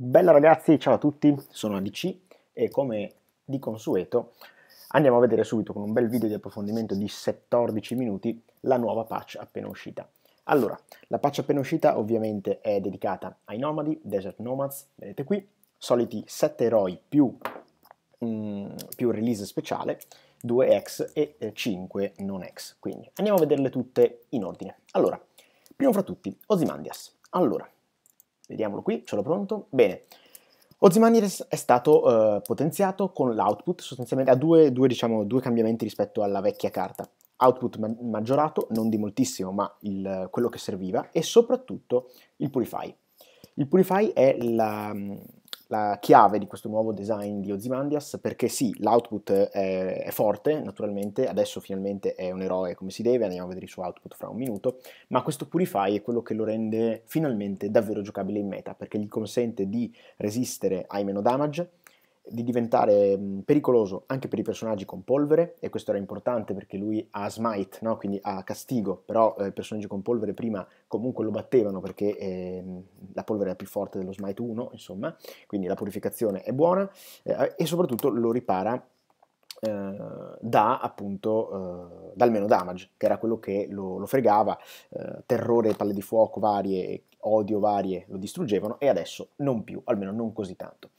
Bella ragazzi, ciao a tutti, sono ADC e come di consueto andiamo a vedere subito con un bel video di approfondimento di 14 minuti la nuova patch appena uscita. Allora, la patch appena uscita ovviamente è dedicata ai nomadi, Desert Nomads, vedete qui, soliti 7 eroi più, mm, più release speciale, 2 ex e 5 non ex. Quindi andiamo a vederle tutte in ordine. Allora, primo fra tutti, Ozymandias. Allora, Vediamolo qui, ce l'ho pronto. Bene. Ozymandias è, è stato eh, potenziato con l'output, sostanzialmente ha due, due, diciamo, due, cambiamenti rispetto alla vecchia carta. Output ma- maggiorato, non di moltissimo, ma il, quello che serviva, e soprattutto il Purify. Il Purify è la, la chiave di questo nuovo design di Ozymandias perché sì, l'output è, è, forte naturalmente, adesso finalmente è un eroe come si deve, andiamo a vedere il suo output fra un minuto, ma questo Purify è quello che lo rende finalmente davvero giocabile in meta perché gli consente di resistere ai meno damage, di diventare mm, pericoloso anche per i personaggi con polvere e questo era importante perché lui ha smite, no? quindi ha castigo, però eh, i personaggi con polvere prima comunque lo battevano perché eh, la polvere è più forte dello smite 1, insomma, quindi la purificazione è buona eh, e soprattutto lo ripara eh, da appunto eh, dal meno damage, che era quello che lo, lo fregava, eh, terrore, palle di fuoco varie, odio varie lo distruggevano e adesso non più, almeno non così tanto.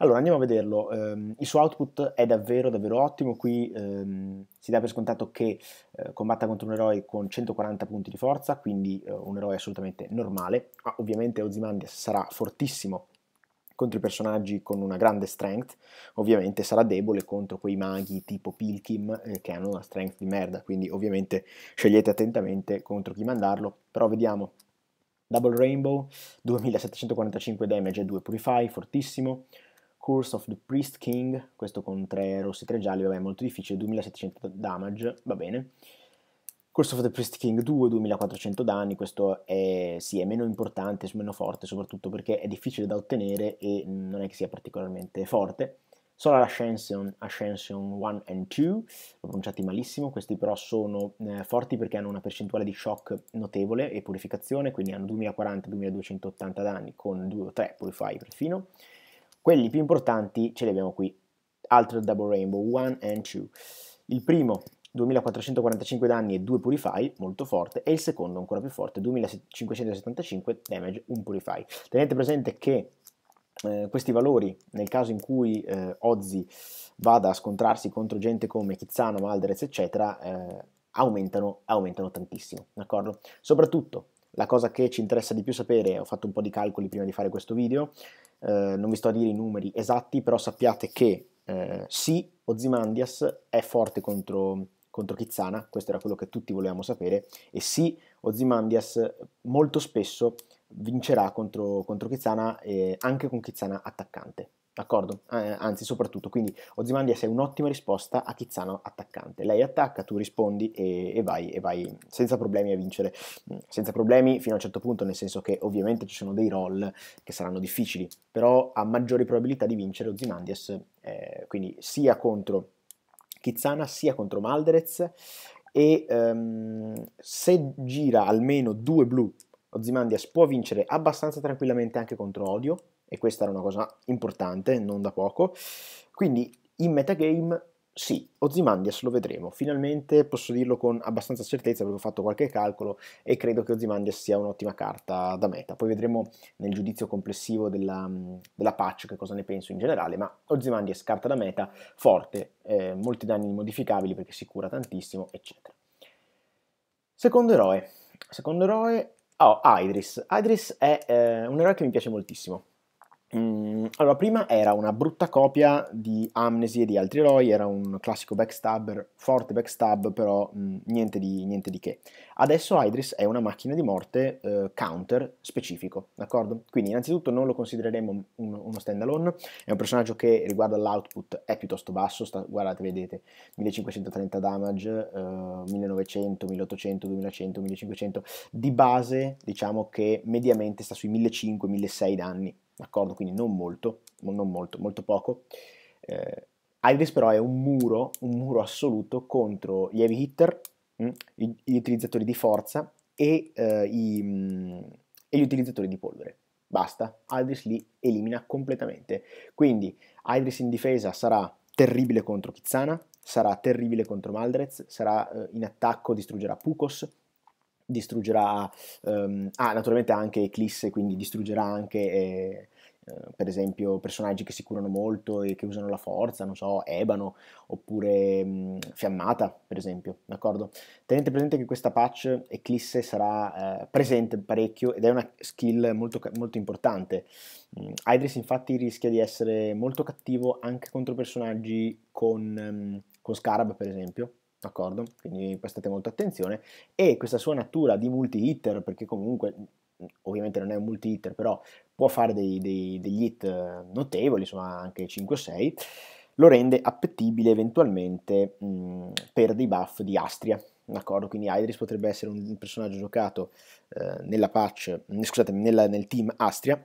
Allora andiamo a vederlo, eh, il suo output è davvero davvero ottimo, qui ehm, si dà per scontato che eh, combatta contro un eroe con 140 punti di forza, quindi eh, un eroe assolutamente normale, ah, ovviamente Ozymandias sarà fortissimo contro i personaggi con una grande strength, ovviamente sarà debole contro quei maghi tipo Pilkim eh, che hanno una strength di merda, quindi ovviamente scegliete attentamente contro chi mandarlo, però vediamo. Double Rainbow, 2745 damage e 2 Purify, fortissimo. Curse of the Priest King, questo con 3 rossi e 3 gialli, vabbè, molto difficile, 2700 damage, va bene. Curse of the Priest King 2, 2400 danni, questo è, sì, è meno importante, meno forte, soprattutto perché è difficile da ottenere e non è che sia particolarmente forte. Solar Ascension, Ascension 1 and 2, l'ho pronunciati malissimo, questi però sono eh, forti perché hanno una percentuale di shock notevole e purificazione, quindi hanno 2040-2280 danni con 2 o 3 purify perfino. Quelli più importanti ce li abbiamo qui. Altro Double Rainbow 1 and 2. Il primo 2445 danni e 2 purify, molto forte, e il secondo ancora più forte, 2575 damage, 1 purify. Tenete presente che eh, questi valori, nel caso in cui eh, Ozzy vada a scontrarsi contro gente come Chizzano, Maldrez, eccetera, eh, aumentano, aumentano tantissimo, d'accordo? Soprattutto la cosa che ci interessa di più sapere, ho fatto un po' di calcoli prima di fare questo video, eh, non vi sto a dire i numeri esatti, però sappiate che eh, sì, Ozymandias è forte contro, contro Chizzana, questo era quello che tutti volevamo sapere, e sì, Ozymandias molto spesso vincerà contro, contro Chizzana, eh, anche con Chizzana attaccante d'accordo? Eh, anzi, soprattutto, quindi Ozymandias è un'ottima risposta a Chizzano attaccante. Lei attacca, tu rispondi e, e, vai, e vai senza problemi a vincere. Mm, senza problemi fino a un certo punto, nel senso che ovviamente ci sono dei roll che saranno difficili, però ha maggiori probabilità di vincere Ozymandias, eh, quindi sia contro Chizzana sia contro Malderez e um, se gira almeno due blu Ozymandias può vincere abbastanza tranquillamente anche contro Odio, e questa era una cosa importante, non da poco. Quindi in metagame sì, Ozymandias lo vedremo, finalmente posso dirlo con abbastanza certezza perché ho fatto qualche calcolo e credo che Ozymandias sia un'ottima carta da meta, poi vedremo nel giudizio complessivo della, della patch che cosa ne penso in generale, ma Ozymandias carta da meta, forte, eh, molti danni modificabili perché si cura tantissimo, eccetera. Secondo eroe, secondo eroe, oh, Idris, Idris è eh, un eroe che mi piace moltissimo, Mm, allora, prima era una brutta copia di Amnesy e di altri eroi, era un classico backstab, forte backstab, però mh, mm, niente, di, niente, di, che. Adesso Idris è una macchina di morte eh, counter specifico, d'accordo? Quindi innanzitutto non lo considereremo un, uno standalone, è un personaggio che riguardo all'output è piuttosto basso, sta, guardate, vedete, 1530 damage, eh, 1900, 1800, 2100, 1500, di base diciamo che mediamente sta sui 1500, 1600 danni d'accordo? Quindi non molto, non molto, molto poco. Eh, Iris però è un muro, un muro assoluto contro gli heavy hitter, mh, mm, gli, utilizzatori di forza e, eh, i, mh, mm, e gli utilizzatori di polvere. Basta, Idris li elimina completamente. Quindi Idris in difesa sarà terribile contro Kizzana, sarà terribile contro Maldrez, sarà eh, in attacco, distruggerà Pukos, distruggerà, um, ah, naturalmente anche Eclisse, quindi distruggerà anche, eh, eh, per esempio, personaggi che si curano molto e che usano la forza, non so, Ebano, oppure um, Fiammata, per esempio, d'accordo? Tenete presente che questa patch Eclisse sarà eh, presente parecchio ed è una skill molto, molto importante. Um, Idris infatti rischia di essere molto cattivo anche contro personaggi con, mm, con Scarab, per esempio, d'accordo? Quindi prestate molta attenzione. E questa sua natura di multi-hitter, perché comunque ovviamente non è un multi-hitter, però può fare dei, dei, degli hit eh, notevoli, insomma anche 5-6, lo rende appetibile eventualmente mh, per dei buff di Astria, d'accordo? Quindi Idris potrebbe essere un personaggio giocato eh, nella patch, scusate, nella, nel team Astria,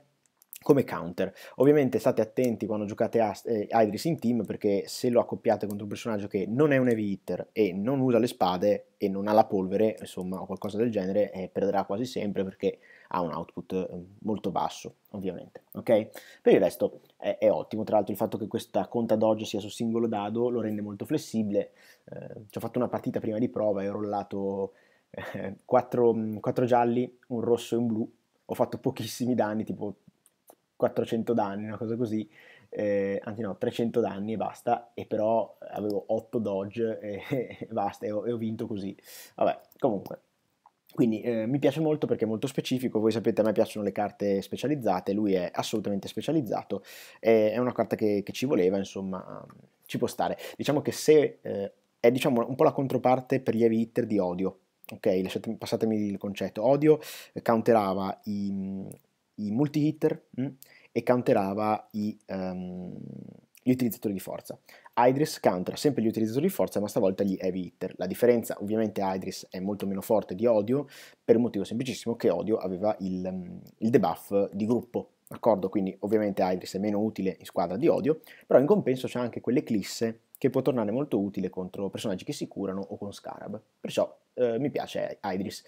come counter. Ovviamente state attenti quando giocate eh, Idris in team perché se lo accoppiate contro un personaggio che non è un heavy hitter e non usa le spade e non ha la polvere, insomma, o qualcosa del genere, eh, perderà quasi sempre perché ha un output eh, molto basso, ovviamente, ok? Per il resto è, è ottimo, tra l'altro il fatto che questa conta doge sia su singolo dado lo rende molto flessibile. Eh, ci ho fatto una partita prima di prova e ho rollato 4 eh, mm, gialli, un rosso e un blu, ho fatto pochissimi danni, tipo 400 danni, una cosa così, eh, anzi no, 300 danni e basta, e però avevo 8 dodge e, e basta, e ho, e ho, vinto così. Vabbè, comunque. Quindi eh, mi piace molto perché è molto specifico, voi sapete a me piacciono le carte specializzate, lui è assolutamente specializzato, è una carta che, che, ci voleva, insomma, ci può stare. Diciamo che se eh, è diciamo, un po' la controparte per gli heavy hitter di Odio, ok, lasciatemi, passatemi il concetto, Odio eh, counterava i, i multi-hitter mh, mm, e counterava i, um, gli utilizzatori di forza. Idris countera sempre gli utilizzatori di forza, ma stavolta gli heavy hitter. La differenza, ovviamente, Idris è molto meno forte di Odio per un motivo semplicissimo che Odio aveva il, mm, il debuff di gruppo, d'accordo? Quindi, ovviamente, Idris è meno utile in squadra di Odio, però in compenso c'è anche quell'eclisse che può tornare molto utile contro personaggi che si curano o con Scarab. Perciò eh, mi piace Idris.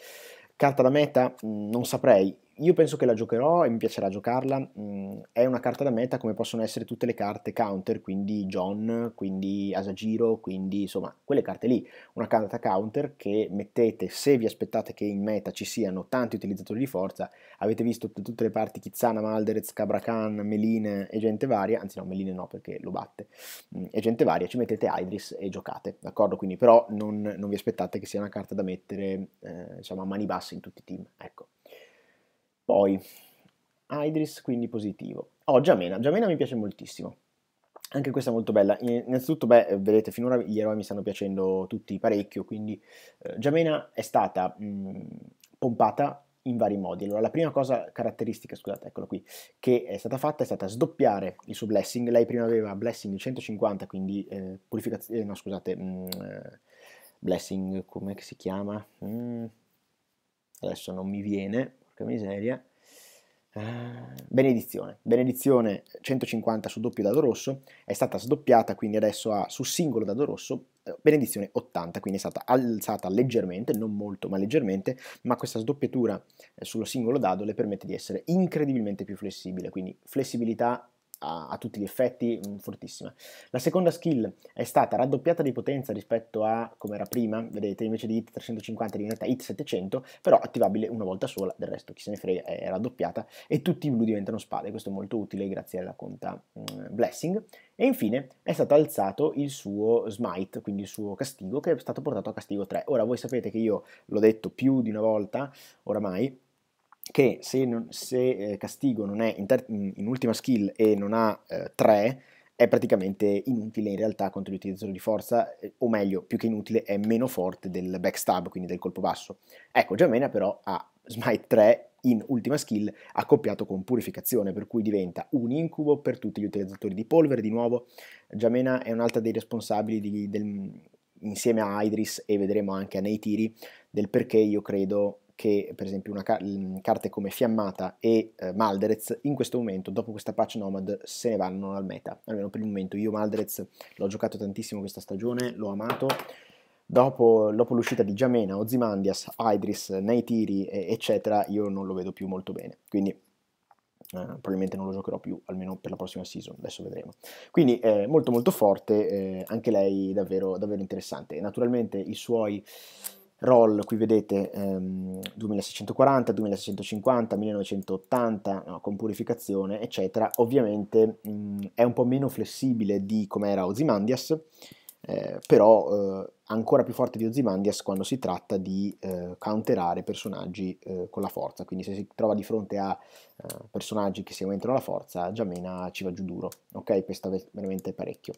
Carta da meta? Mm, non saprei, io penso che la giocherò e mi piacerà giocarla. Mm, è una carta da meta come possono essere tutte le carte counter, quindi John, quindi Asagiro, quindi insomma quelle carte lì. Una carta counter che mettete se vi aspettate che in meta ci siano tanti utilizzatori di forza. Avete visto tutte le parti Kizana, Malderez, Cabracan, Meline e gente varia. Anzi no, Meline no perché lo batte. Mm, e gente varia, ci mettete Idris e giocate, d'accordo? Quindi però non, non, vi aspettate che sia una carta da mettere eh, insomma a mani basse in tutti i team. Ecco. Poi, Idris quindi positivo. Oh, Giamena, Giamena mi piace moltissimo. Anche questa è molto bella. Innanzitutto, beh, vedete, finora gli eroi mi stanno piacendo tutti parecchio, quindi eh, Giamena è stata mh, pompata in vari modi. Allora, la prima cosa caratteristica, scusate, eccolo qui, che è stata fatta è stata sdoppiare il suo blessing. Lei prima aveva blessing 150, quindi eh, purificazione, eh, no scusate, mh, eh, blessing, come si chiama? Mm, adesso non mi viene, porca miseria, eh, benedizione, benedizione 150 su doppio dado rosso, è stata sdoppiata quindi adesso ha su singolo dado rosso, eh, benedizione 80, quindi è stata alzata leggermente, non molto ma leggermente, ma questa sdoppiatura eh, sullo singolo dado le permette di essere incredibilmente più flessibile, quindi flessibilità a, a, tutti gli effetti mh, mm, fortissima. La seconda skill è stata raddoppiata di potenza rispetto a come era prima, vedete invece di hit 350 è diventata hit 700, però attivabile una volta sola, del resto chi se ne frega è raddoppiata e tutti i blu diventano spade, questo è molto utile grazie alla conta mh, mm, Blessing. E infine è stato alzato il suo smite, quindi il suo castigo, che è stato portato a castigo 3. Ora voi sapete che io l'ho detto più di una volta oramai, che se, non, se eh, Castigo non è in, in, ultima skill e non ha 3, eh, è praticamente inutile in realtà contro gli utilizzatori di forza, eh, o meglio, più che inutile, è meno forte del backstab, quindi del colpo basso. Ecco, Giamena però ha Smite 3 in ultima skill accoppiato con purificazione, per cui diventa un incubo per tutti gli utilizzatori di polvere. Di nuovo, Giamena è un'altra dei responsabili di, del, insieme a Idris e vedremo anche a Neytiri del perché io credo che per esempio una car mm, carte come Fiammata e eh, Malderez in questo momento, dopo questa patch Nomad, se ne vanno al meta, almeno per il momento. Io Maldrez l'ho giocato tantissimo questa stagione, l'ho amato. Dopo, dopo l'uscita di Giamena, Ozymandias, Idris, Naitiri, eccetera, io non lo vedo più molto bene. Quindi Uh, probabilmente non lo giocherò più, almeno per la prossima season, adesso vedremo. Quindi eh, molto molto forte, eh, anche lei davvero, davvero interessante. naturalmente i suoi roll, qui vedete ehm, 2640, 2650, 1980 no, con purificazione, eccetera, ovviamente mh, mm, è un po' meno flessibile di come era Ozymandias, eh, però eh, ancora più forte di Ozymandias quando si tratta di eh, counterare personaggi eh, con la forza, quindi se si trova di fronte a eh, personaggi che si aumentano la forza, Giamena ci va giù duro, ok? Questo veramente parecchio.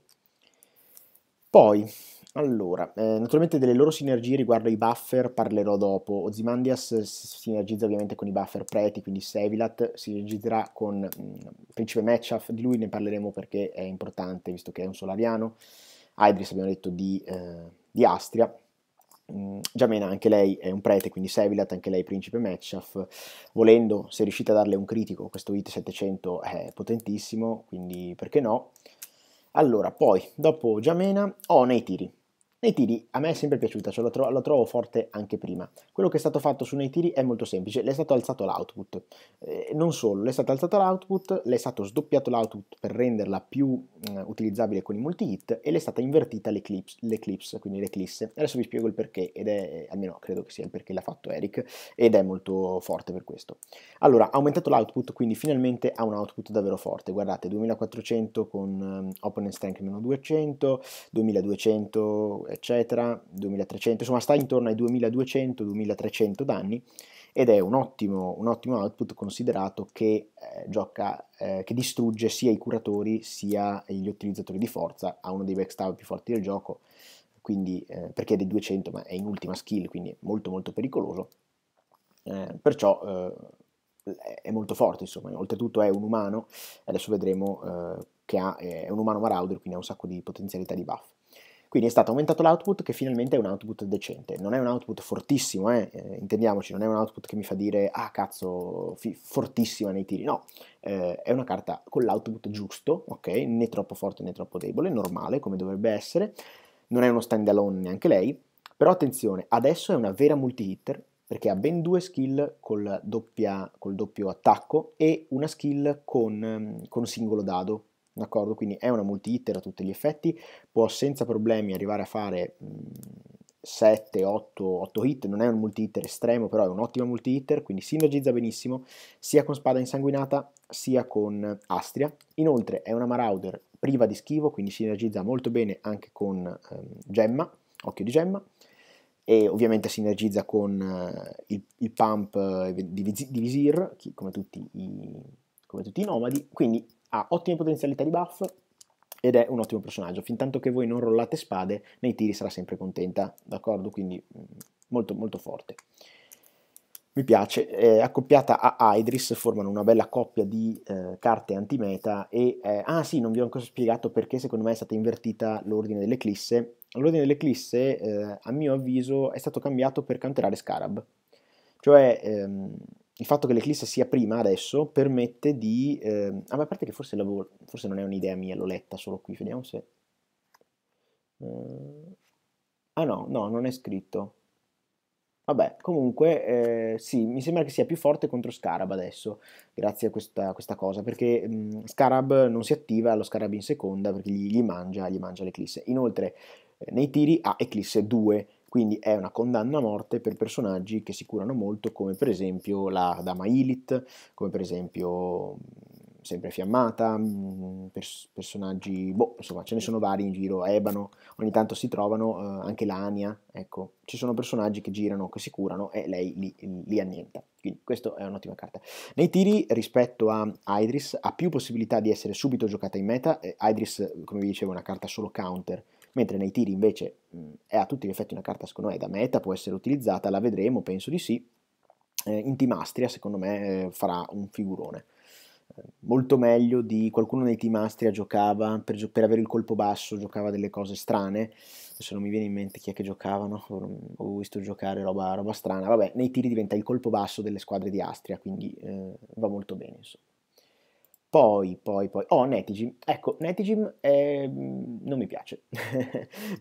Poi, allora, eh, naturalmente delle loro sinergie riguardo ai buffer parlerò dopo. Ozymandias sinergizza ovviamente con i buffer preti, quindi Sevilat, sinergizzerà con mh, mm, Principe Matchaf, di lui ne parleremo perché è importante visto che è un solariano. Idris abbiamo detto di, eh, di Astria, Mm, Giamena anche lei è un prete, quindi Sevilat, anche lei principe Matchaf Volendo, se riuscite a darle un critico, questo hit 700 è potentissimo, quindi perché no? Allora, poi, dopo Giamena, ho nei tiri. Nei tiri a me è sempre piaciuta, cioè la, tro- la, trovo forte anche prima. Quello che è stato fatto su nei tiri è molto semplice, le è stato alzato l'output. Eh, non solo, le è stato alzato l'output, le è stato sdoppiato l'output per renderla più eh, utilizzabile con i multi-hit e le è stata invertita l'eclipse, l'eclipse, quindi l'eclisse. Adesso vi spiego il perché, ed è, almeno credo che sia il perché l'ha fatto Eric, ed è molto forte per questo. Allora, ha aumentato l'output, quindi finalmente ha un output davvero forte. Guardate, 2400 con um, opponent strength meno 200, 2200 eccetera, 2300, insomma sta intorno ai 2200-2300 danni ed è un ottimo, un ottimo output considerato che, eh, gioca, eh, che distrugge sia i curatori sia gli utilizzatori di forza, ha uno dei backstab più forti del gioco, quindi, eh, perché è dei 200 ma è in ultima skill, quindi molto molto pericoloso, eh, perciò eh, è molto forte, insomma, oltretutto è un umano, adesso vedremo eh, che ha, è un umano marauder, quindi ha un sacco di potenzialità di buff. Quindi è stato aumentato l'output che finalmente è un output decente. Non è un output fortissimo, eh? Eh, intendiamoci, non è un output che mi fa dire ah cazzo, fortissima nei tiri, no. Eh, è una carta con l'output giusto, ok? Né troppo forte né troppo debole, normale come dovrebbe essere. Non è uno standalone neanche lei, però attenzione, adesso è una vera multi-hitter perché ha ben due skill col, doppia, col doppio attacco e una skill con, con singolo dado, d'accordo? Quindi è una multi-hitter a tutti gli effetti, può senza problemi arrivare a fare... Mh, 7, 8, 8 hit, non è un multi-hitter estremo, però è un'ottima multi-hitter, quindi sinergizza benissimo sia con Spada Insanguinata sia con Astria. Inoltre è una Marauder priva di schivo, quindi sinergizza molto bene anche con ehm, Gemma, Occhio di Gemma, e ovviamente sinergizza con eh, il, il, pump eh, di, di Visir, come tutti i, come tutti i nomadi, quindi ha ottime potenzialità di buff ed è un ottimo personaggio. Fintanto che voi non rollate spade, nei tiri sarà sempre contenta, d'accordo? Quindi mm, molto molto forte. Mi piace, è accoppiata a Idris, formano una bella coppia di eh, carte antimeta e... Eh, ah sì, non vi ho ancora spiegato perché secondo me è stata invertita l'ordine dell'eclisse. L'ordine dell'eclisse, eh, a mio avviso, è stato cambiato per canterare Scarab. Cioè... Ehm, il fatto che l'eclisse sia prima adesso permette di... Ehm, ah, ma a parte che forse, forse non è un'idea mia, l'ho letta solo qui, vediamo se... Eh, ah no, no, non è scritto. Vabbè, comunque eh, sì, mi sembra che sia più forte contro Scarab adesso, grazie a questa, questa cosa, perché mh, Scarab non si attiva, lo Scarab in seconda perché gli, gli mangia, gli mangia l'eclisse. Inoltre, eh, nei tiri ha eclisse 2, quindi è una condanna a morte per personaggi che si curano molto come per esempio la Dama Ilit, come per esempio sempre fiammata, pers- personaggi, boh, insomma ce ne sono vari in giro, Ebano, ogni tanto si trovano, eh, anche Lania, ecco, ci sono personaggi che girano, che si curano e lei li, li annienta, quindi questa è un'ottima carta. Nei tiri rispetto a Idris ha più possibilità di essere subito giocata in meta, Idris come vi dicevo è una carta solo counter, mentre nei tiri invece mh, è a tutti gli effetti una carta secondo me da meta, può essere utilizzata, la vedremo, penso di sì. Eh, in Timastria secondo me eh, farà un figurone. Eh, molto meglio di qualcuno nei team Astria giocava per, gio per, avere il colpo basso, giocava delle cose strane. Adesso non mi viene in mente chi è che giocavano, ho visto giocare roba, roba strana. Vabbè, nei tiri diventa il colpo basso delle squadre di Astria, quindi eh, va molto bene. Insomma. Poi, poi, poi, oh, Netigim. Ecco, Netigim eh, non mi piace.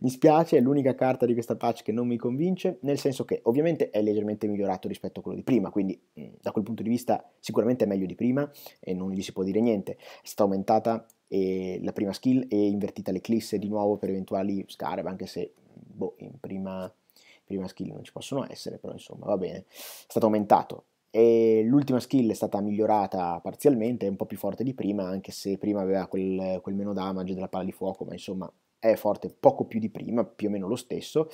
mi spiace, è l'unica carta di questa patch che non mi convince, nel senso che ovviamente è leggermente migliorato rispetto a quello di prima, quindi mm, da quel punto di vista sicuramente è meglio di prima e non gli si può dire niente. È stata aumentata eh, la prima skill e invertita l'eclisse di nuovo per eventuali scarab, anche se boh, in prima, prima skill non ci possono essere, però insomma va bene. È stato aumentato e l'ultima skill è stata migliorata parzialmente, è un po' più forte di prima, anche se prima aveva quel, quel meno damage della palla di fuoco, ma insomma è forte poco più di prima, più o meno lo stesso.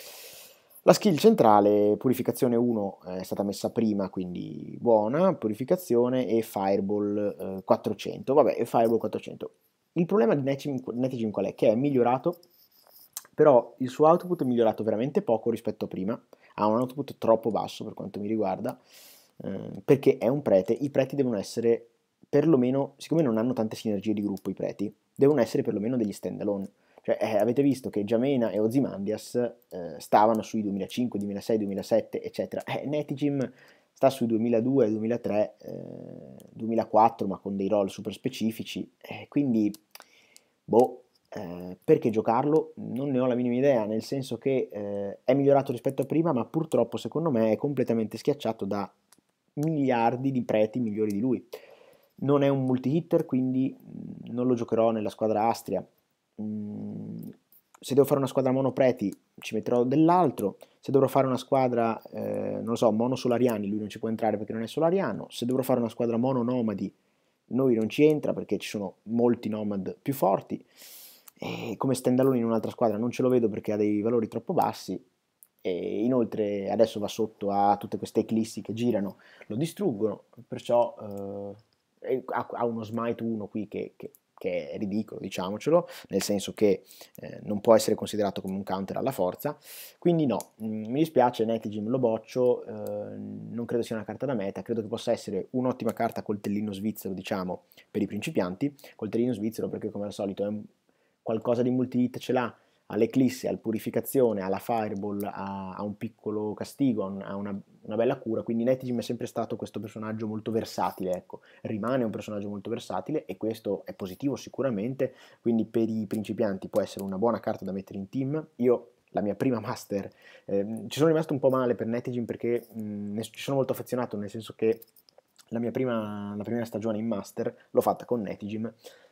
La skill centrale, purificazione 1, eh, è stata messa prima, quindi buona, purificazione e fireball eh, 400, vabbè, fireball 400. Il problema di Netgym qual è? Che è migliorato, però il suo output è migliorato veramente poco rispetto a prima, ha un output troppo basso per quanto mi riguarda, Ehm, perché è un prete, i preti devono essere perlomeno, siccome non hanno tante sinergie di gruppo i preti, devono essere perlomeno degli stand alone. Cioè, eh, avete visto che Giamena e Ozymandias eh, stavano sui 2005, 2006, 2007, eccetera. Eh, Netigim sta sui 2002, 2003, 2004, ma con dei roll super specifici. Eh, quindi, boh, eh, perché giocarlo? Non ne ho la minima idea, nel senso che eh, è migliorato rispetto a prima, ma purtroppo, secondo me, è completamente schiacciato da miliardi di preti migliori di lui. Non è un multi-hitter, quindi mm, non lo giocherò nella squadra Astria. Mm, se devo fare una squadra monopreti ci metterò dell'altro. Se dovrò fare una squadra, eh, non lo so, monosolariani, lui non ci può entrare perché non è solariano. Se dovrò fare una squadra mono nomadi, noi non ci entra perché ci sono molti nomad più forti. E come standalone in un'altra squadra non ce lo vedo perché ha dei valori troppo bassi e inoltre adesso va sotto a tutte queste eclissi che girano, lo distruggono, perciò eh, ha, uno smite 1 qui che, che, che, è ridicolo, diciamocelo, nel senso che eh, non può essere considerato come un counter alla forza, quindi no, mm, mi dispiace, Netigym lo boccio, eh, non credo sia una carta da meta, credo che possa essere un'ottima carta coltellino svizzero, diciamo, per i principianti, coltellino svizzero perché come al solito è un, qualcosa di multi-hit ce l'ha, all'eclisse, al purificazione, alla fireball, a, a un piccolo castigo, a una, una, bella cura, quindi Nettigim è sempre stato questo personaggio molto versatile, ecco. rimane un personaggio molto versatile e questo è positivo sicuramente, quindi per i principianti può essere una buona carta da mettere in team, io la mia prima master, eh, ci sono rimasto un po' male per Nettigim perché mh, mm, ci sono molto affezionato, nel senso che la mia prima, la stagione in master l'ho fatta con Netigim,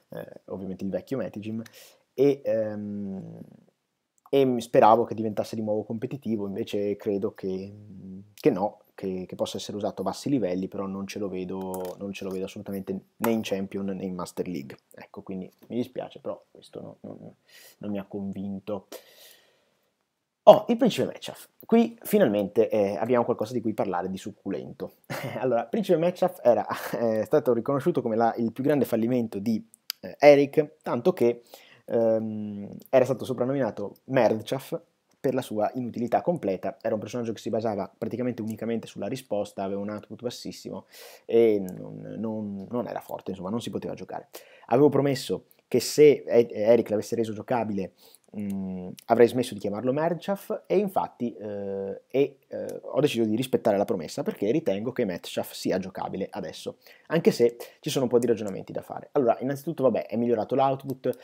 eh, ovviamente il vecchio Netigim, e, ehm, e, speravo che diventasse di nuovo competitivo, invece credo che, che no, che, che, possa essere usato a bassi livelli, però non ce, vedo, non ce, lo vedo, assolutamente né in Champion né in Master League. Ecco, quindi mi dispiace, però questo no, non, non mi ha convinto. Oh, il principe matchup. Qui finalmente eh, abbiamo qualcosa di cui parlare di succulento. allora, principe matchup era eh, stato riconosciuto come la, il più grande fallimento di eh, Eric, tanto che ehm, era stato soprannominato Merdchaf per la sua inutilità completa, era un personaggio che si basava praticamente unicamente sulla risposta, aveva un output bassissimo e non, non, non era forte, insomma non si poteva giocare. Avevo promesso che se Eric l'avesse reso giocabile mh, avrei smesso di chiamarlo Merchaf e infatti eh, e, eh, ho deciso di rispettare la promessa perché ritengo che Merchaf sia giocabile adesso, anche se ci sono un po' di ragionamenti da fare. Allora, innanzitutto vabbè, è migliorato l'output,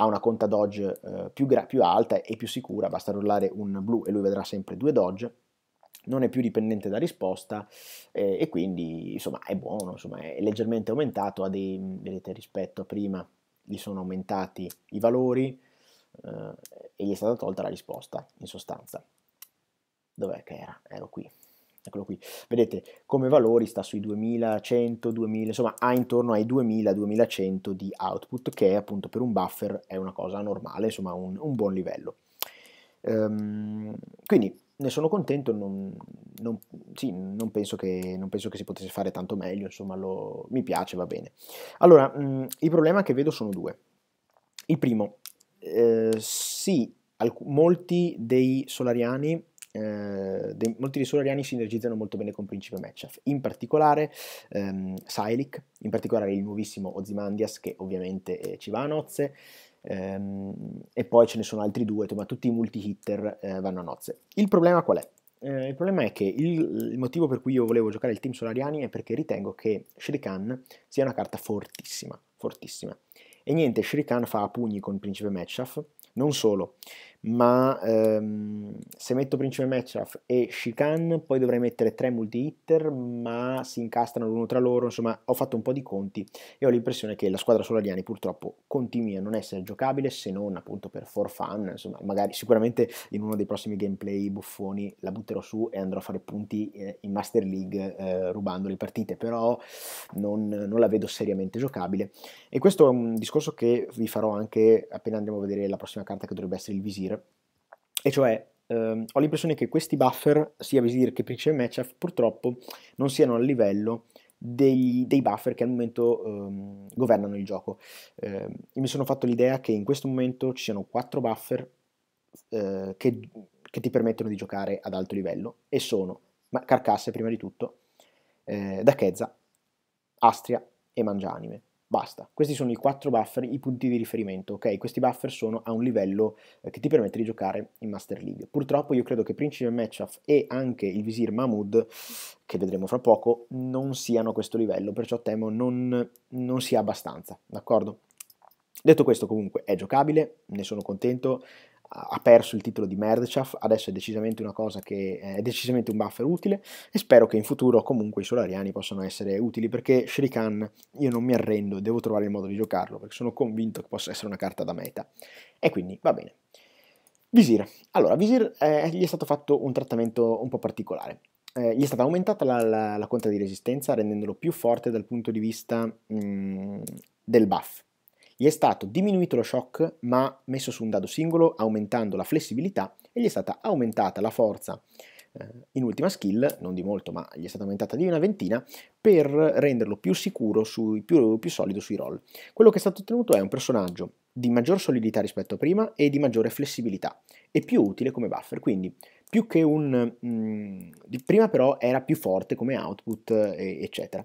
ha una conta Dodge eh, più, più, alta e più sicura, basta rollare un blu e lui vedrà sempre due Dodge, non è più dipendente da risposta eh, e quindi insomma è buono, insomma, è leggermente aumentato, dei, vedete rispetto a prima gli sono aumentati i valori eh, e gli è stata tolta la risposta in sostanza. Dov'è che era? Ero qui eccolo qui, vedete come valori sta sui 2100, 2000, insomma ha intorno ai 2000-2100 di output che appunto per un buffer è una cosa normale, insomma un, un buon livello. Um, quindi ne sono contento, non, non, sì, non, penso che, non, penso che, si potesse fare tanto meglio, insomma lo, mi piace, va bene. Allora, mh, mm, il problema che vedo sono due. Il primo, eh, sì, molti dei solariani eh, molti dei Solariani ariani sinergizzano molto bene con Principe Matchup, in particolare ehm, Silic, in particolare il nuovissimo Ozymandias che ovviamente eh, ci va a nozze, ehm, e poi ce ne sono altri due, ma tutti i multi-hitter eh, vanno a nozze. Il problema qual è? Eh, il problema è che il, il, motivo per cui io volevo giocare il team Solariani è perché ritengo che Shrikan sia una carta fortissima, fortissima. E niente, Shrikan fa a pugni con Principe Matchup, non solo, ma ehm, se metto principe matchup e Shikan poi dovrei mettere tre multi hitter ma si incastrano l'uno tra loro insomma ho fatto un po' di conti e ho l'impressione che la squadra Solariani purtroppo continui a non essere giocabile se non appunto per for fun insomma magari sicuramente in uno dei prossimi gameplay buffoni la butterò su e andrò a fare punti eh, in Master League eh, rubando le partite però non, non la vedo seriamente giocabile e questo è un discorso che vi farò anche appena andremo a vedere la prossima carta che dovrebbe essere il visir dire. E cioè, ehm, ho l'impressione che questi buffer, sia Visir che Pixel Matchup, purtroppo non siano al livello dei, dei buffer che al momento ehm, governano il gioco. Eh, io mi sono fatto l'idea che in questo momento ci siano 4 buffer eh, che, che, ti permettono di giocare ad alto livello e sono ma, Carcasse prima di tutto, eh, Dachezza, Astria e Mangianime. Basta, questi sono i quattro buffer, i punti di riferimento, ok? Questi buffer sono a un livello eh, che ti permette di giocare in Master League. Purtroppo io credo che Principe Matchup e anche il Visir Mahmood, che vedremo fra poco, non siano a questo livello, perciò temo non, non sia abbastanza, d'accordo? Detto questo comunque è giocabile, ne sono contento, ha perso il titolo di Merdechaf, adesso è decisamente una cosa che eh, è decisamente un buffer utile e spero che in futuro comunque i solariani possano essere utili perché Shrikan io non mi arrendo, e devo trovare il modo di giocarlo perché sono convinto che possa essere una carta da meta e quindi va bene. Visir, allora Visir eh, gli è stato fatto un trattamento un po' particolare. Eh, gli è stata aumentata la, la, la, conta di resistenza rendendolo più forte dal punto di vista mh, mm, del buff gli è stato diminuito lo shock ma messo su un dado singolo aumentando la flessibilità e gli è stata aumentata la forza eh, in ultima skill, non di molto ma gli è stata aumentata di una ventina, per renderlo più sicuro, sui, più, più, solido sui roll. Quello che è stato ottenuto è un personaggio di maggior solidità rispetto a prima e di maggiore flessibilità, e più utile come buffer, quindi più che un... Mh, mm, prima però era più forte come output, eccetera.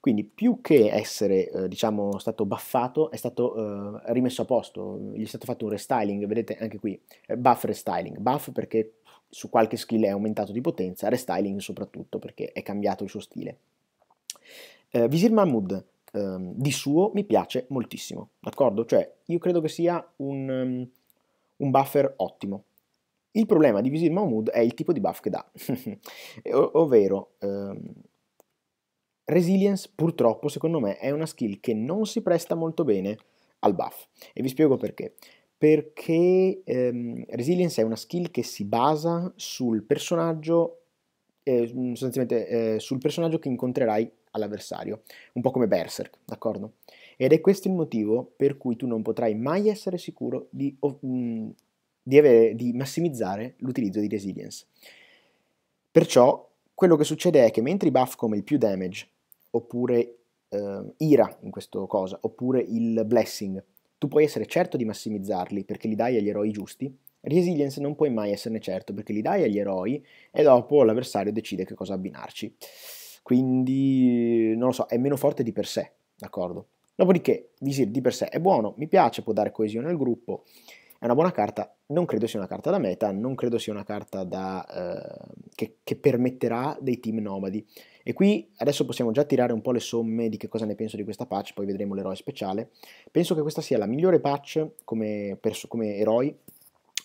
Quindi più che essere eh, diciamo, stato buffato, è stato eh, rimesso a posto, gli è stato fatto un restyling, vedete anche qui, eh, buff restyling, buff perché su qualche skill è aumentato di potenza, restyling soprattutto perché è cambiato il suo stile. Eh, Visir Mahmood ehm, di suo mi piace moltissimo, d'accordo? Cioè io credo che sia un, um, un buffer ottimo. Il problema di Visir Mahmood è il tipo di buff che dà, ovvero... Ehm, Resilience purtroppo secondo me è una skill che non si presta molto bene al buff e vi spiego perché. Perché ehm, Resilience è una skill che si basa sul personaggio, eh, sostanzialmente eh, sul personaggio che incontrerai all'avversario, un po' come Berserk, d'accordo? Ed è questo il motivo per cui tu non potrai mai essere sicuro di, mm, di, avere, di massimizzare l'utilizzo di Resilience. Perciò quello che succede è che mentre i buff come il più damage oppure eh, ira in questo cosa, oppure il blessing. Tu puoi essere certo di massimizzarli perché li dai agli eroi giusti. Resilience non puoi mai esserne certo perché li dai agli eroi e dopo l'avversario decide che cosa abbinarci. Quindi, non lo so, è meno forte di per sé, d'accordo? Dopodiché, Visir di per sé è buono, mi piace, può dare coesione al gruppo, è una buona carta, non credo sia una carta da meta, non credo sia una carta da, eh, che, che, permetterà dei team nomadi. E qui adesso possiamo già tirare un po' le somme di che cosa ne penso di questa patch, poi vedremo l'eroe speciale. Penso che questa sia la migliore patch come, come eroi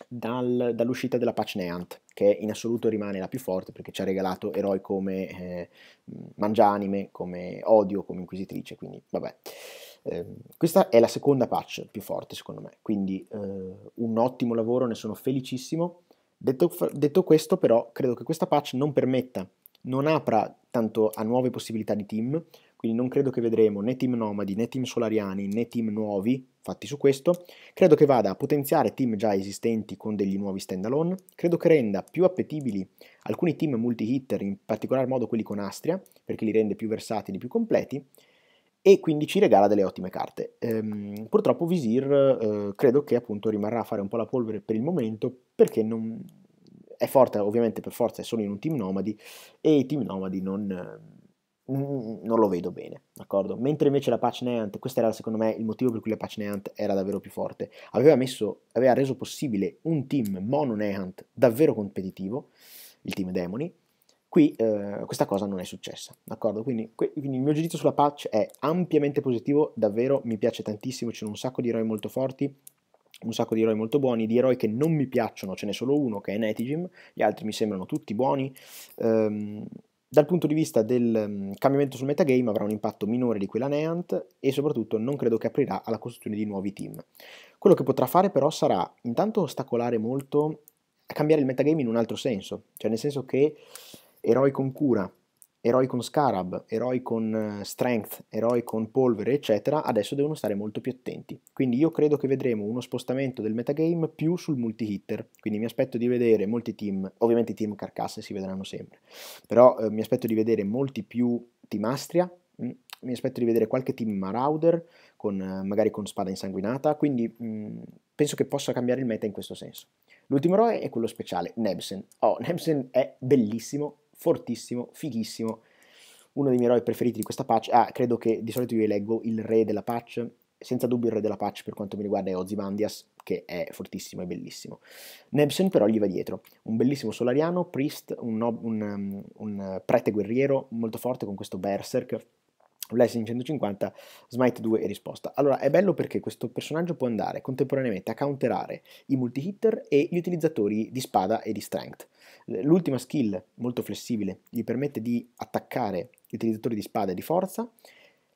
dal, dall'uscita della patch Neant, che in assoluto rimane la più forte perché ci ha regalato eroi come eh, Mangianime, come Odio, come Inquisitrice, quindi vabbè. Ehm, questa è la seconda patch più forte secondo me, quindi eh, un ottimo lavoro, ne sono felicissimo. Detto, detto, questo però credo che questa patch non permetta, non apra tanto a nuove possibilità di team, quindi non credo che vedremo né team nomadi né team solariani né team nuovi fatti su questo, credo che vada a potenziare team già esistenti con degli nuovi standalone, credo che renda più appetibili alcuni team multi-hitter, in particolar modo quelli con Astria, perché li rende più versatili, più completi, e quindi ci regala delle ottime carte. Ehm, purtroppo Visir eh, credo che appunto rimarrà a fare un po' la polvere per il momento perché non... è forte ovviamente per forza è solo in un team nomadi e i team nomadi non, eh, non lo vedo bene, d'accordo? Mentre invece la Patch Neant, questo era secondo me il motivo per cui la Patch Neant era davvero più forte, aveva, messo, aveva reso possibile un team mono Neant davvero competitivo, il team Demoni, Qui eh, questa cosa non è successa, d'accordo? Quindi, quindi, il mio giudizio sulla patch è ampiamente positivo, davvero mi piace tantissimo, ci sono un sacco di eroi molto forti, un sacco di eroi molto buoni, di eroi che non mi piacciono ce n'è solo uno che è Netigym, gli altri mi sembrano tutti buoni. Ehm, dal punto di vista del mm, cambiamento sul metagame avrà un impatto minore di quella Neant e soprattutto non credo che aprirà alla costruzione di nuovi team. Quello che potrà fare però sarà intanto ostacolare molto a cambiare il metagame in un altro senso, cioè nel senso che eroi con cura, eroi con scarab, eroi con eh, strength, eroi con polvere, eccetera, adesso devono stare molto più attenti. Quindi io credo che vedremo uno spostamento del metagame più sul multi-hitter, quindi mi aspetto di vedere molti team, ovviamente i team carcasse si vedranno sempre, però eh, mi aspetto di vedere molti più team Astria, mh, mm, mi aspetto di vedere qualche team Marauder, con, eh, magari con spada insanguinata, quindi mh, mm, penso che possa cambiare il meta in questo senso. L'ultimo eroe è quello speciale, Nebsen. Oh, Nebsen è bellissimo, fortissimo, fighissimo, uno dei miei eroi preferiti di questa patch, ah, credo che di solito io leggo il re della patch, senza dubbio il re della patch per quanto mi riguarda è Ozymandias, che è fortissimo e bellissimo. Nebsen però gli va dietro, un bellissimo solariano, priest, un, un, um, un prete guerriero molto forte con questo berserk, Lessing 150, Smite 2 e risposta. Allora è bello perché questo personaggio può andare contemporaneamente a counterare i multi-hitter e gli utilizzatori di spada e di strength. L'ultima skill, molto flessibile, gli permette di attaccare gli utilizzatori di spada e di forza.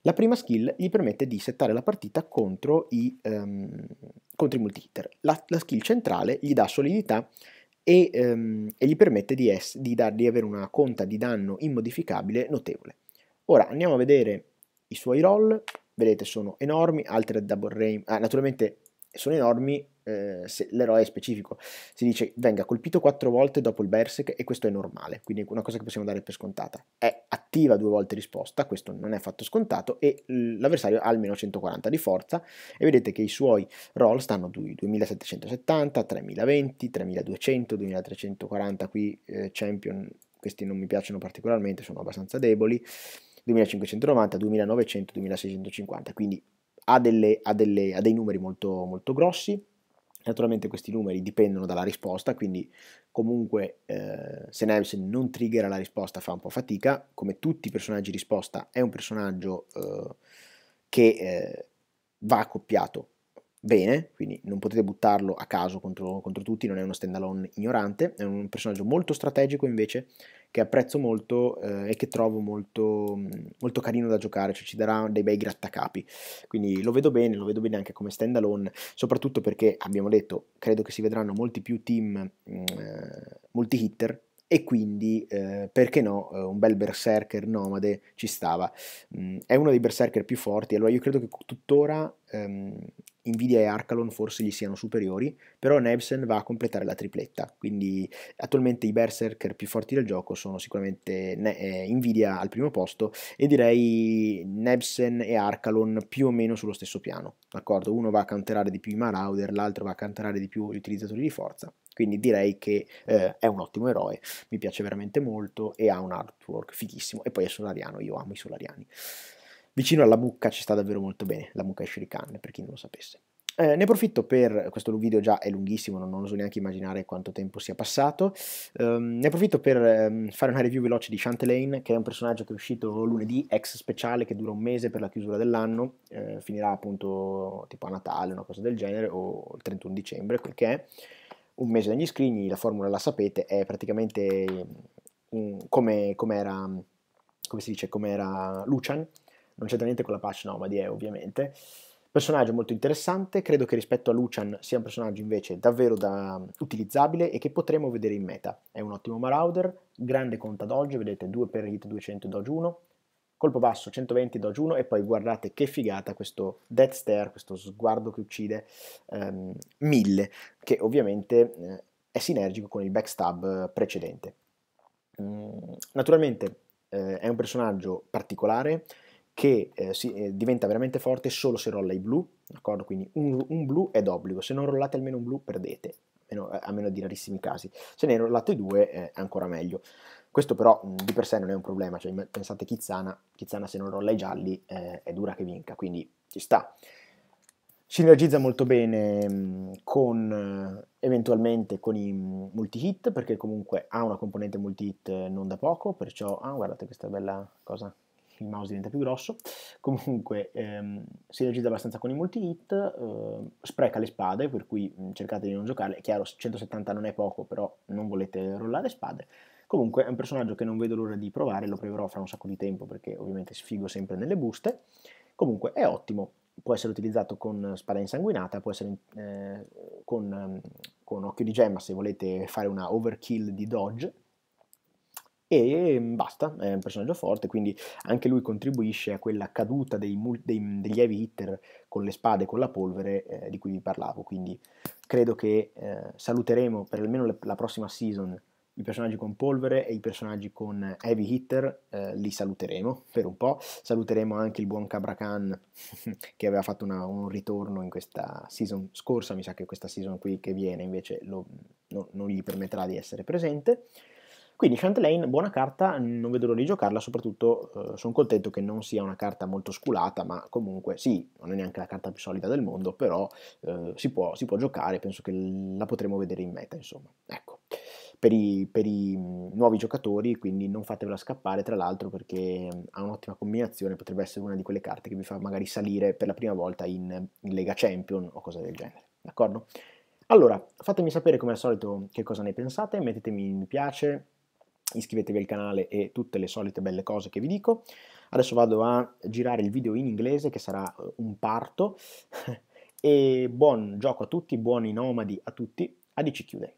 La prima skill gli permette di settare la partita contro i, um, contro i multi-hitter. La, la, skill centrale gli dà solidità e, um, e gli permette di, es, di, dar, di avere una conta di danno immodificabile notevole. Ora andiamo a vedere i suoi roll, vedete sono enormi, altri double rain, ah, naturalmente sono enormi eh, se l'eroe è specifico, si dice venga colpito 4 volte dopo il berserk e questo è normale, quindi è una cosa che possiamo dare per scontata, è attiva due volte risposta, questo non è affatto scontato e l'avversario ha almeno 140 di forza e vedete che i suoi roll stanno 2770, 3020, 3200, 2340, qui eh, champion questi non mi piacciono particolarmente, sono abbastanza deboli, 2590, 2900, 2650, quindi ha, delle, ha, delle, ha dei numeri molto, molto grossi. Naturalmente questi numeri dipendono dalla risposta, quindi comunque eh, se Nelson non triggera la risposta fa un po' fatica, come tutti i personaggi risposta è un personaggio eh, che eh, va accoppiato bene, quindi non potete buttarlo a caso contro, contro tutti, non è uno standalone ignorante, è un personaggio molto strategico invece che apprezzo molto eh, e che trovo molto, molto, carino da giocare, cioè ci darà dei bei grattacapi, quindi lo vedo bene, lo vedo bene anche come standalone, soprattutto perché abbiamo detto, credo che si vedranno molti più team, mm, eh, molti hitter, e quindi eh, perché no eh, un bel berserker nomade ci stava mm, è uno dei berserker più forti allora io credo che tuttora ehm, Nvidia e Arcalon forse gli siano superiori, però Nebsen va a completare la tripletta, quindi attualmente i berserker più forti del gioco sono sicuramente eh, Nvidia al primo posto e direi Nebsen e Arcalon più o meno sullo stesso piano, d'accordo? Uno va a counterare di più i Marauder, l'altro va a counterare di più gli utilizzatori di forza, quindi direi che eh, è un ottimo eroe, mi piace veramente molto e ha un artwork fighissimo e poi è solariano, io amo i solariani vicino alla mucca ci sta davvero molto bene, la mucca Shurikan, per chi non lo sapesse. Eh, ne approfitto per, questo video già è lunghissimo, non, non oso neanche immaginare quanto tempo sia passato, um, ne approfitto per um, fare una review veloce di Chantelaine, che è un personaggio che è uscito lunedì, ex speciale, che dura un mese per la chiusura dell'anno, eh, finirà appunto tipo a Natale, una cosa del genere, o il 31 dicembre, quel che è, un mese negli scrigni, la formula la sapete, è praticamente um, come, come, era, come si dice, come era Lucian, non c'entra niente con la patch nomadi eh, ovviamente personaggio molto interessante credo che rispetto a Lucian sia un personaggio invece davvero da mm, utilizzabile e che potremo vedere in meta è un ottimo Marauder grande conta dodge vedete 2 per hit 200 dodge 1 colpo basso 120 dodge 1 e poi guardate che figata questo death stare questo sguardo che uccide ehm, 1000 che ovviamente eh, è sinergico con il backstab eh, precedente mm, naturalmente eh, è un personaggio particolare che eh, si, eh, diventa veramente forte solo se rolla i blu, d'accordo? Quindi un, un blu è d'obbligo, se non rollate almeno un blu perdete, meno, eh, a meno, di rarissimi casi. Se ne rollate due è ancora meglio. Questo però mh, mm, di per sé non è un problema, cioè pensate Chizana, Chizana se non rolla i gialli eh, è dura che vinca, quindi ci sta. Sinergizza molto bene mm, con eh, eventualmente con i mm, multi-hit perché comunque ha una componente multi-hit non da poco, perciò... Ah, guardate questa bella cosa il mouse diventa più grosso, comunque ehm, si energizza abbastanza con i multi-hit, eh, spreca le spade, per cui cercate di non giocarle, è chiaro 170 non è poco, però non volete rollare spade, comunque è un personaggio che non vedo l'ora di provare, lo proverò fra un sacco di tempo perché ovviamente sfigo sempre nelle buste, comunque è ottimo, può essere utilizzato con spada insanguinata, può essere eh, con, ehm, con occhio di gemma se volete fare una overkill di dodge, e ehm, basta, è un personaggio forte, quindi anche lui contribuisce a quella caduta dei, dei, degli heavy hitter con le spade e con la polvere eh, di cui vi parlavo, quindi credo che eh, saluteremo per almeno le, la prossima season i personaggi con polvere e i personaggi con heavy hitter, eh, li saluteremo per un po', saluteremo anche il buon Cabra Khan che aveva fatto una, un ritorno in questa season scorsa, mi sa che questa season qui che viene invece lo, no, non gli permetterà di essere presente, quindi Chantelane, buona carta, non vedo l'ora di giocarla, soprattutto eh, sono contento che non sia una carta molto sculata, ma comunque sì, non è neanche la carta più solida del mondo, però eh, si, può, si, può, giocare, penso che la potremo vedere in meta, insomma. Ecco. Per i, per i mm, nuovi giocatori, quindi non fatevela scappare, tra l'altro perché mm, ha un'ottima combinazione, potrebbe essere una di quelle carte che vi fa magari salire per la prima volta in, in Lega Champion o cose del genere, d'accordo? Allora, fatemi sapere come al solito che cosa ne pensate, mettetemi mi piace, iscrivetevi al canale e tutte le solite belle cose che vi dico. Adesso vado a girare il video in inglese che sarà eh, un parto e buon gioco a tutti, buoni nomadi a tutti, ADC chiude.